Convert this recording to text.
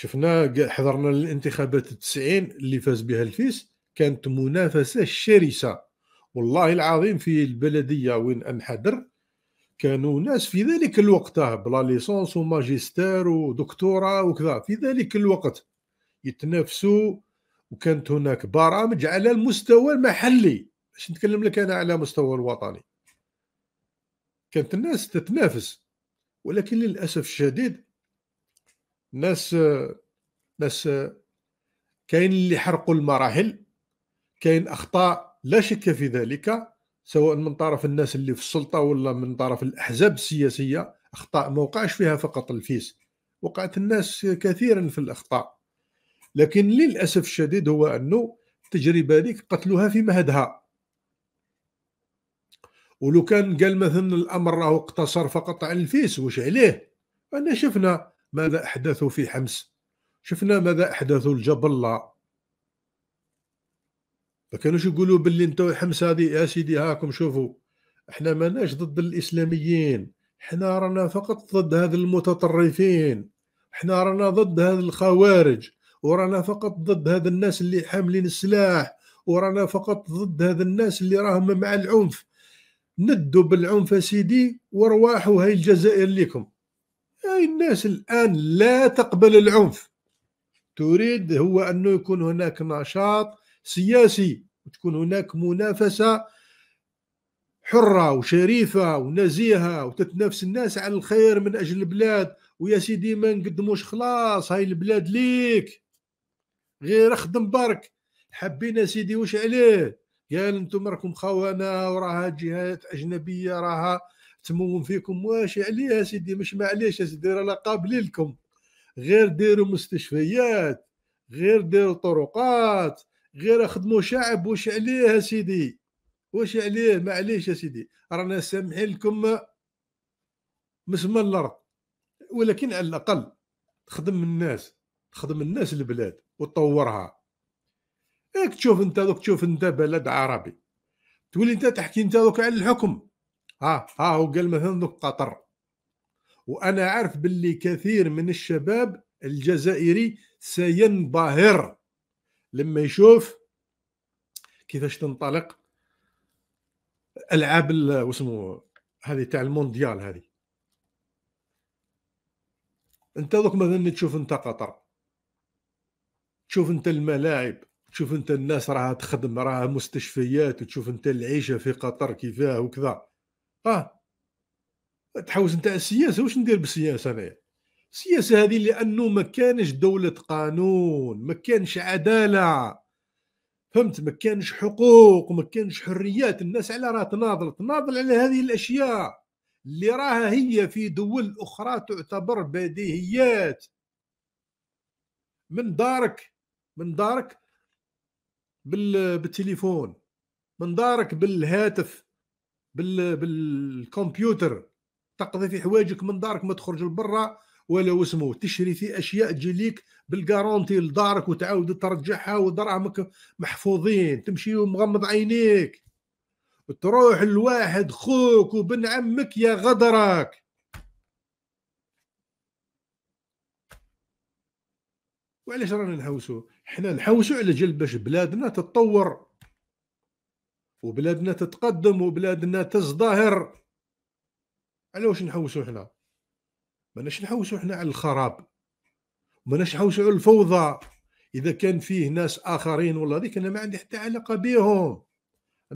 شفنا حضرنا الانتخابات 90 اللي فاز بها الفيس كانت منافسه شرسه والله العظيم في البلديه وين انحدر كانوا ناس في ذلك الوقت بلا ليسونس وماجستير ودكتوراه وكذا في ذلك الوقت يتنافسوا وكانت هناك برامج على المستوى المحلي باش نتكلم لك انا على مستوى الوطني كانت الناس تتنافس ولكن للاسف الشديد ناس ناس كاين اللي حرقوا المراحل كاين اخطاء لا شك في ذلك سواء من طرف الناس اللي في السلطه ولا من طرف الاحزاب السياسيه اخطاء ما وقعش فيها فقط الفيس وقعت الناس كثيرا في الاخطاء لكن للاسف الشديد هو انه التجربه هذيك قتلوها في مهدها ولو كان قال مثلا الامر راه اقتصر فقط على الفيس واش عليه انا شفنا ماذا أحدثوا في حمص شفنا ماذا الجبل الجبلة ما كانوش يقولوا باللي انتو حمص هذه يا سيدي هاكم شوفوا احنا ماناش ضد الاسلاميين احنا رانا فقط ضد هذ المتطرفين احنا رانا ضد هذ الخوارج ورانا فقط ضد هذ الناس اللي حاملين السلاح ورانا فقط ضد هذ الناس اللي راهم مع العنف ندوا بالعنف سيدي وارواحوا هاي الجزائر لكم الناس الآن لا تقبل العنف تريد هو أنه يكون هناك نشاط سياسي وتكون هناك منافسة حرة وشريفة ونزيهة وتتنافس الناس على الخير من أجل البلاد ويا سيدي ما نقدموش خلاص هاي البلاد ليك غير اخدم برك حبينا سيدي وش عليه قال انتم راكم خوانا وراها جهات اجنبيه راها تموم فيكم واش عليه سيدي مش معليش سيدي رانا قابلين لكم غير ديروا مستشفيات غير ديروا طرقات غير خدموا شعب واش عليه سيدي واش عليه معليش سيدي رانا سامحين لكم مسمى الارض ولكن على الاقل تخدم الناس تخدم الناس البلاد وتطورها ياك تشوف انت دوك تشوف انت بلد عربي تولي انت تحكي انت دوك على الحكم ها ها هو قال مثلا قطر وانا عارف باللي كثير من الشباب الجزائري سينبهر لما يشوف كيفاش تنطلق العاب واسمو هذه تاع المونديال هذه انت دوك مثلا تشوف انت قطر تشوف انت الملاعب تشوف انت الناس راها تخدم راها مستشفيات وتشوف انت العيشه في قطر كيفاه وكذا اه تحوس نتاع السياسه واش ندير بالسياسه انايا السياسه هذه لانه ما كانش دوله قانون ما كانش عداله فهمت ما كانش حقوق وما كانش حريات الناس على راه تناضل تناضل على هذه الاشياء اللي راها هي في دول اخرى تعتبر بديهيات من دارك من دارك بالتليفون من دارك بالهاتف بال بالكمبيوتر تقضي في حوايجك من دارك ما تخرج لبرا ولا وسمو تشري في اشياء تجي ليك بالكارونتي لدارك وتعاود ترجعها ودراهمك محفوظين تمشي ومغمض عينيك تروح لواحد خوك وبن عمك يا غدرك وعلاش رانا نحوسو حنا نحوسو على جل باش بلادنا تتطور وبلادنا تتقدم وبلادنا تزدهر على واش نحوسو حنا ماناش نحوسو حنا على الخراب ماناش نحوسو على الفوضى اذا كان فيه ناس اخرين والله هذيك انا ما عندي حتى علاقه بيهم